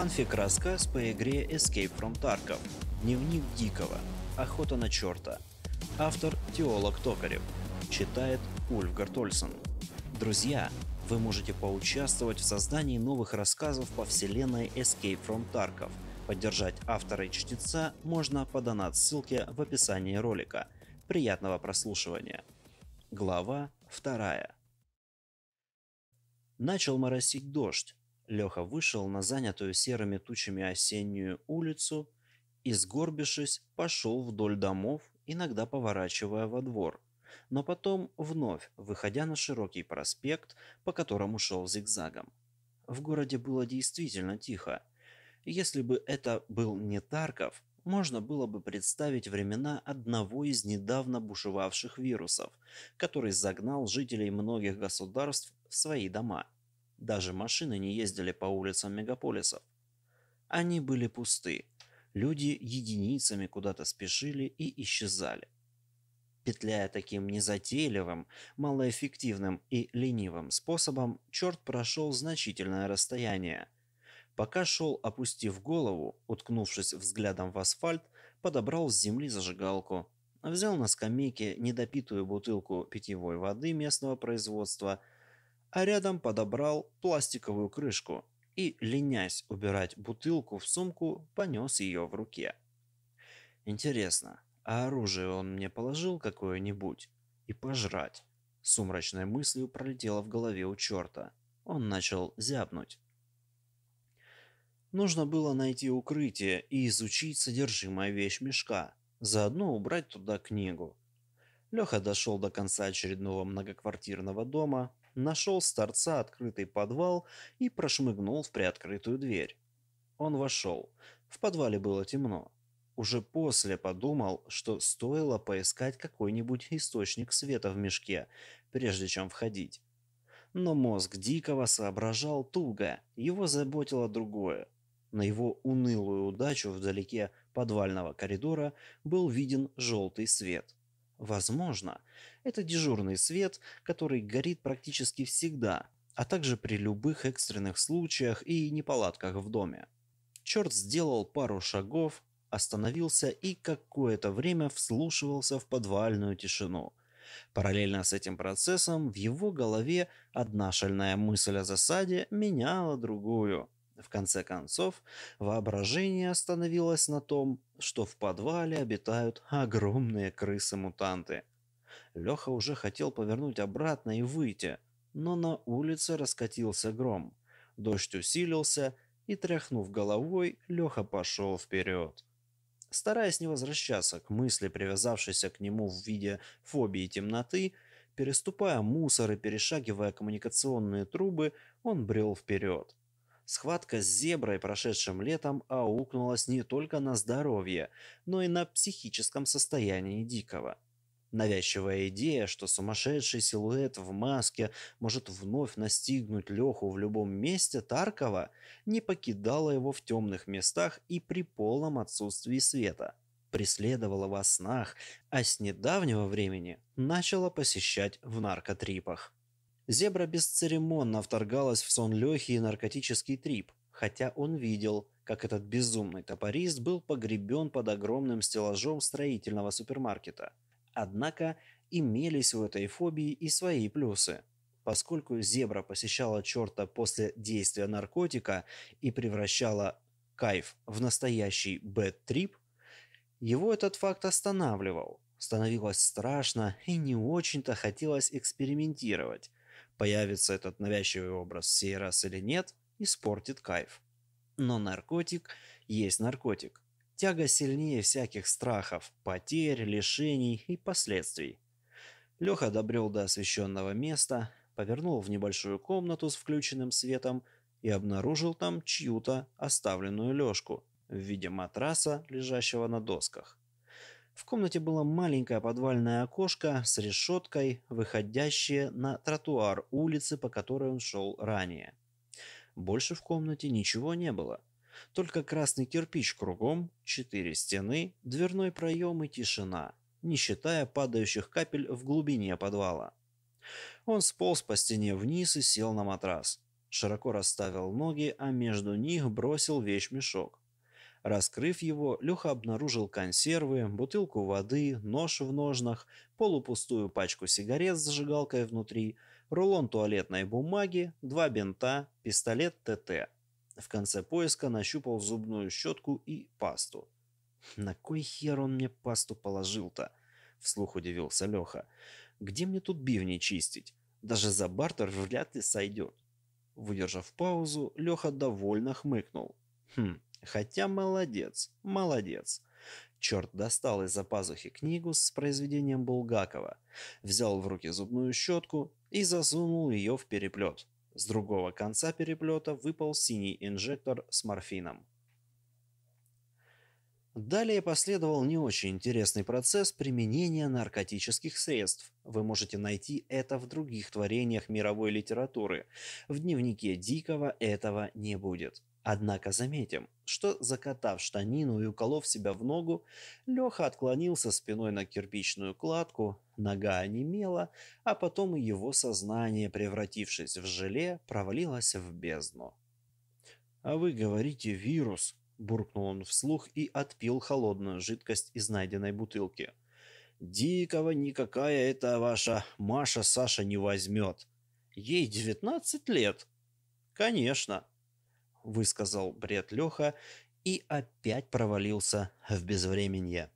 Фанфик рассказ по игре Escape from Tarkov. Дневник Дикого. Охота на черта. Автор Теолог Токарев. Читает Ульфгард Ольсон. Друзья, вы можете поучаствовать в создании новых рассказов по вселенной Escape from Tarkov. Поддержать автора и чтеца можно по донат ссылке в описании ролика. Приятного прослушивания. Глава 2. Начал моросить дождь, Леха вышел на занятую серыми тучами осеннюю улицу и, сгорбившись, пошел вдоль домов, иногда поворачивая во двор, но потом вновь выходя на широкий проспект, по которому шел зигзагом. В городе было действительно тихо. Если бы это был не Тарков, можно было бы представить времена одного из недавно бушевавших вирусов, который загнал жителей многих государств в свои дома – даже машины не ездили по улицам мегаполисов. Они были пусты. Люди единицами куда-то спешили и исчезали. Петляя таким незатейливым, малоэффективным и ленивым способом, черт прошел значительное расстояние. Пока шел, опустив голову, уткнувшись взглядом в асфальт, подобрал с земли зажигалку, взял на скамейке недопитую бутылку питьевой воды местного производства – а рядом подобрал пластиковую крышку и, ленясь убирать бутылку в сумку, понес ее в руке. Интересно, а оружие он мне положил какое-нибудь? И пожрать? Сумрачной мыслью пролетела в голове у черта. Он начал зябнуть. Нужно было найти укрытие и изучить содержимое вещь мешка, заодно убрать туда книгу. Леха дошел до конца очередного многоквартирного дома, нашел с торца открытый подвал и прошмыгнул в приоткрытую дверь. Он вошел. В подвале было темно. Уже после подумал, что стоило поискать какой-нибудь источник света в мешке, прежде чем входить. Но мозг Дикого соображал туго, его заботило другое. На его унылую удачу вдалеке подвального коридора был виден желтый свет – возможно. Это дежурный свет, который горит практически всегда, а также при любых экстренных случаях и неполадках в доме. Черт сделал пару шагов, остановился и какое-то время вслушивался в подвальную тишину. Параллельно с этим процессом в его голове одна шальная мысль о засаде меняла другую – в конце концов, воображение остановилось на том, что в подвале обитают огромные крысы-мутанты. Леха уже хотел повернуть обратно и выйти, но на улице раскатился гром. Дождь усилился, и, тряхнув головой, Леха пошел вперед. Стараясь не возвращаться к мысли, привязавшейся к нему в виде фобии темноты, переступая мусор и перешагивая коммуникационные трубы, он брел вперед. Схватка с зеброй прошедшим летом аукнулась не только на здоровье, но и на психическом состоянии Дикого. Навязчивая идея, что сумасшедший силуэт в маске может вновь настигнуть Леху в любом месте Таркова, не покидала его в темных местах и при полном отсутствии света. Преследовала во снах, а с недавнего времени начала посещать в наркотрипах. Зебра бесцеремонно вторгалась в сон Лехи и наркотический трип, хотя он видел, как этот безумный топорист был погребен под огромным стеллажом строительного супермаркета. Однако имелись у этой фобии и свои плюсы. Поскольку зебра посещала черта после действия наркотика и превращала кайф в настоящий бэт-трип, его этот факт останавливал. Становилось страшно и не очень-то хотелось экспериментировать появится этот навязчивый образ в сей раз или нет, испортит кайф. Но наркотик есть наркотик. Тяга сильнее всяких страхов, потерь, лишений и последствий. Леха добрел до освещенного места, повернул в небольшую комнату с включенным светом и обнаружил там чью-то оставленную лёжку в виде матраса, лежащего на досках. В комнате было маленькое подвальное окошко с решеткой, выходящее на тротуар улицы, по которой он шел ранее. Больше в комнате ничего не было. Только красный кирпич кругом, четыре стены, дверной проем и тишина, не считая падающих капель в глубине подвала. Он сполз по стене вниз и сел на матрас. Широко расставил ноги, а между них бросил вещмешок. Раскрыв его, Леха обнаружил консервы, бутылку воды, нож в ножнах, полупустую пачку сигарет с зажигалкой внутри, рулон туалетной бумаги, два бинта, пистолет ТТ. В конце поиска нащупал зубную щетку и пасту. «На кой хер он мне пасту положил-то?» – вслух удивился Леха. «Где мне тут бивни чистить? Даже за бартер вряд ли сойдет». Выдержав паузу, Леха довольно хмыкнул. «Хм, Хотя молодец, молодец. Черт достал из-за пазухи книгу с произведением Булгакова, взял в руки зубную щетку и засунул ее в переплет. С другого конца переплета выпал синий инжектор с морфином. Далее последовал не очень интересный процесс применения наркотических средств. Вы можете найти это в других творениях мировой литературы. В дневнике Дикого этого не будет. Однако заметим, что закатав штанину и уколов себя в ногу, Леха отклонился спиной на кирпичную кладку, нога онемела, а потом и его сознание, превратившись в желе, провалилось в бездну. «А вы говорите вирус», – буркнул он вслух и отпил холодную жидкость из найденной бутылки. «Дикого никакая эта ваша Маша Саша не возьмет. Ей 19 лет». «Конечно», высказал бред Леха и опять провалился в безвременье.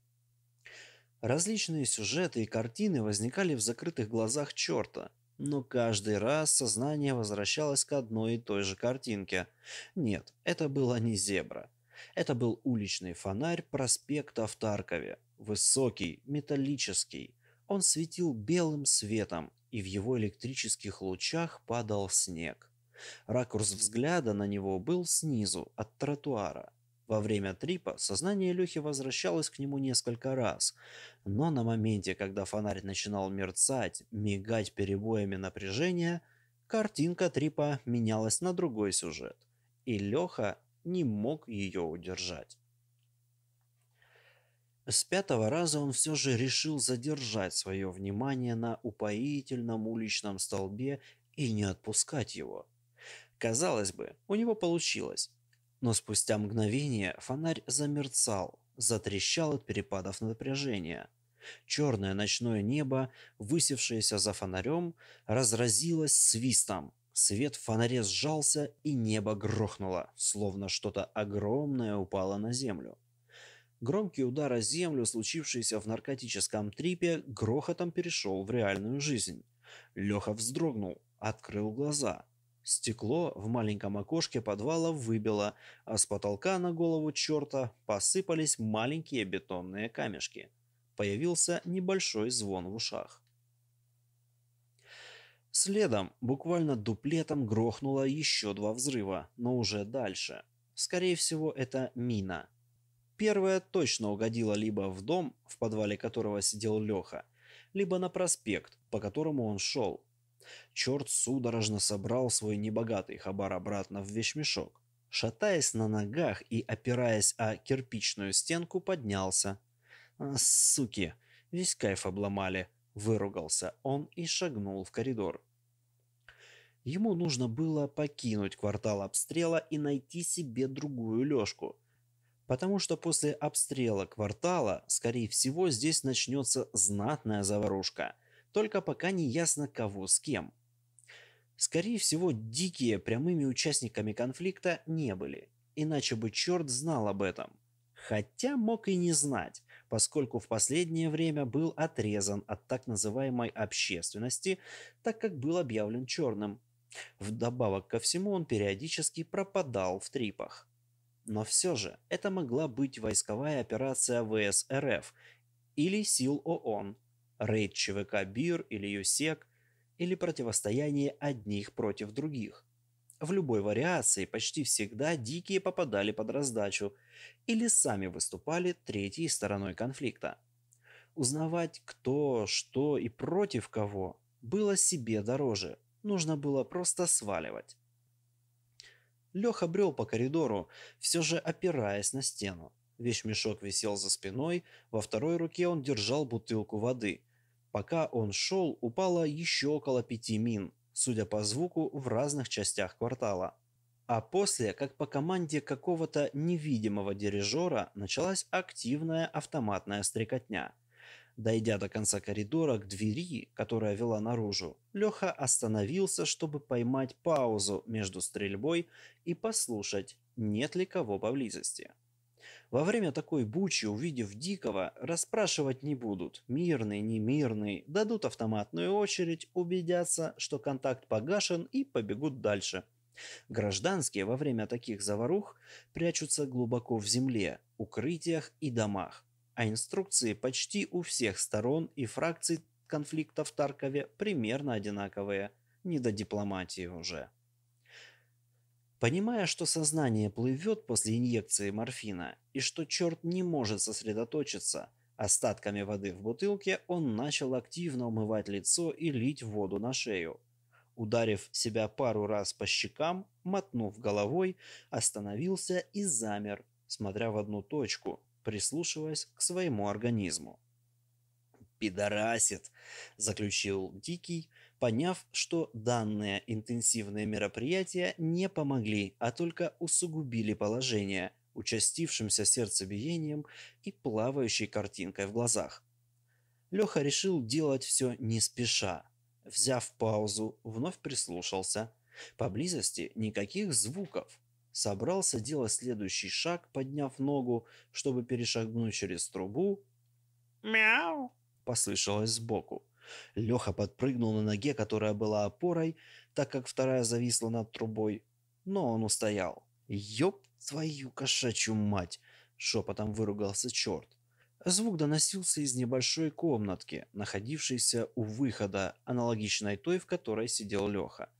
Различные сюжеты и картины возникали в закрытых глазах черта, но каждый раз сознание возвращалось к одной и той же картинке. Нет, это была не зебра. Это был уличный фонарь проспекта в Таркове. Высокий, металлический. Он светил белым светом, и в его электрических лучах падал снег. Ракурс взгляда на него был снизу, от тротуара. Во время трипа сознание Лехи возвращалось к нему несколько раз, но на моменте, когда фонарь начинал мерцать, мигать перебоями напряжения, картинка трипа менялась на другой сюжет, и Леха не мог ее удержать. С пятого раза он все же решил задержать свое внимание на упоительном уличном столбе и не отпускать его – Казалось бы, у него получилось. Но спустя мгновение фонарь замерцал, затрещал от перепадов напряжения. Черное ночное небо, высевшееся за фонарем, разразилось свистом. Свет в фонаре сжался, и небо грохнуло, словно что-то огромное упало на землю. Громкий удар о землю, случившийся в наркотическом трипе, грохотом перешел в реальную жизнь. Леха вздрогнул, открыл глаза – Стекло в маленьком окошке подвала выбило, а с потолка на голову черта посыпались маленькие бетонные камешки. Появился небольшой звон в ушах. Следом, буквально дуплетом, грохнуло еще два взрыва, но уже дальше. Скорее всего, это мина. Первая точно угодила либо в дом, в подвале которого сидел Леха, либо на проспект, по которому он шел, Черт судорожно собрал свой небогатый хабар обратно в вещмешок. Шатаясь на ногах и опираясь о кирпичную стенку, поднялся. «А, «Суки! Весь кайф обломали!» – выругался он и шагнул в коридор. Ему нужно было покинуть квартал обстрела и найти себе другую лёжку. Потому что после обстрела квартала, скорее всего, здесь начнется знатная заварушка только пока не ясно кого с кем. Скорее всего, дикие прямыми участниками конфликта не были, иначе бы черт знал об этом. Хотя мог и не знать, поскольку в последнее время был отрезан от так называемой общественности, так как был объявлен черным. Вдобавок ко всему он периодически пропадал в трипах. Но все же это могла быть войсковая операция ВСРФ или сил ООН, рейд ЧВК «Бир» или «Юсек», или противостояние одних против других. В любой вариации почти всегда дикие попадали под раздачу или сами выступали третьей стороной конфликта. Узнавать кто, что и против кого было себе дороже, нужно было просто сваливать. Леха брел по коридору, все же опираясь на стену. Вещмешок висел за спиной, во второй руке он держал бутылку воды. Пока он шел, упало еще около пяти мин, судя по звуку, в разных частях квартала. А после, как по команде какого-то невидимого дирижера, началась активная автоматная стрекотня. Дойдя до конца коридора к двери, которая вела наружу, Леха остановился, чтобы поймать паузу между стрельбой и послушать, нет ли кого поблизости. Во время такой бучи, увидев дикого, расспрашивать не будут. Мирный, не мирный, дадут автоматную очередь, убедятся, что контакт погашен и побегут дальше. Гражданские во время таких заварух прячутся глубоко в земле, укрытиях и домах. А инструкции почти у всех сторон и фракций конфликта в Таркове примерно одинаковые. Не до дипломатии уже. Понимая, что сознание плывет после инъекции морфина и что черт не может сосредоточиться, остатками воды в бутылке он начал активно умывать лицо и лить воду на шею. Ударив себя пару раз по щекам, мотнув головой, остановился и замер, смотря в одну точку, прислушиваясь к своему организму. «Пидорасит!» – заключил Дикий – поняв, что данные интенсивные мероприятия не помогли, а только усугубили положение участившимся сердцебиением и плавающей картинкой в глазах. Леха решил делать все не спеша. Взяв паузу, вновь прислушался. Поблизости никаких звуков. Собрался делать следующий шаг, подняв ногу, чтобы перешагнуть через трубу. «Мяу!» – послышалось сбоку. Леха подпрыгнул на ноге, которая была опорой, так как вторая зависла над трубой. Но он устоял. «Ёб твою кошачью мать!» – шепотом выругался черт. Звук доносился из небольшой комнатки, находившейся у выхода, аналогичной той, в которой сидел Леха.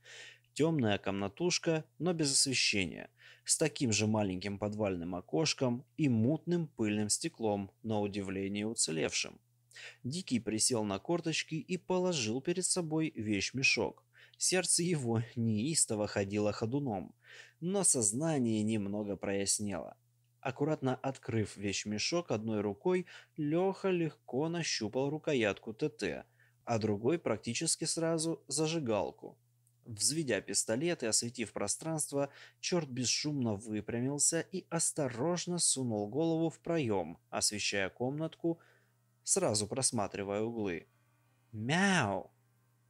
Темная комнатушка, но без освещения, с таким же маленьким подвальным окошком и мутным пыльным стеклом, на удивление уцелевшим. Дикий присел на корточки и положил перед собой вещмешок. Сердце его неистово ходило ходуном, но сознание немного прояснело. Аккуратно открыв вещмешок одной рукой, Леха легко нащупал рукоятку ТТ, а другой практически сразу зажигалку. Взведя пистолет и осветив пространство, черт бесшумно выпрямился и осторожно сунул голову в проем, освещая комнатку сразу просматривая углы. «Мяу!»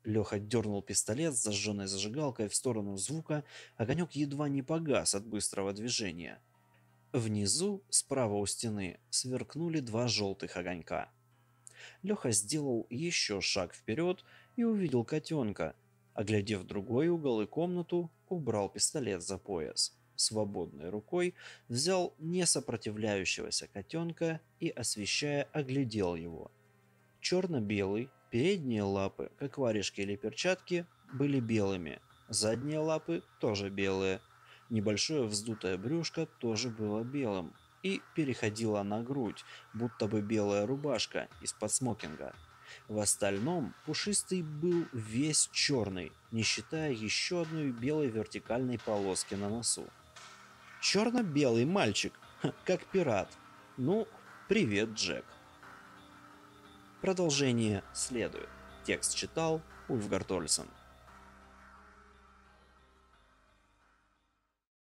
Леха дернул пистолет с зажженной зажигалкой в сторону звука, огонек едва не погас от быстрого движения. Внизу, справа у стены, сверкнули два желтых огонька. Леха сделал еще шаг вперед и увидел котенка, оглядев другой угол и комнату, убрал пистолет за пояс свободной рукой взял не сопротивляющегося котенка и, освещая, оглядел его. Черно-белый, передние лапы, как варежки или перчатки, были белыми, задние лапы тоже белые, небольшое вздутое брюшко тоже было белым и переходило на грудь, будто бы белая рубашка из-под смокинга. В остальном пушистый был весь черный, не считая еще одной белой вертикальной полоски на носу. Черно-белый мальчик, как пират. Ну, привет, Джек. Продолжение следует. Текст читал Ульфгард Ольсен.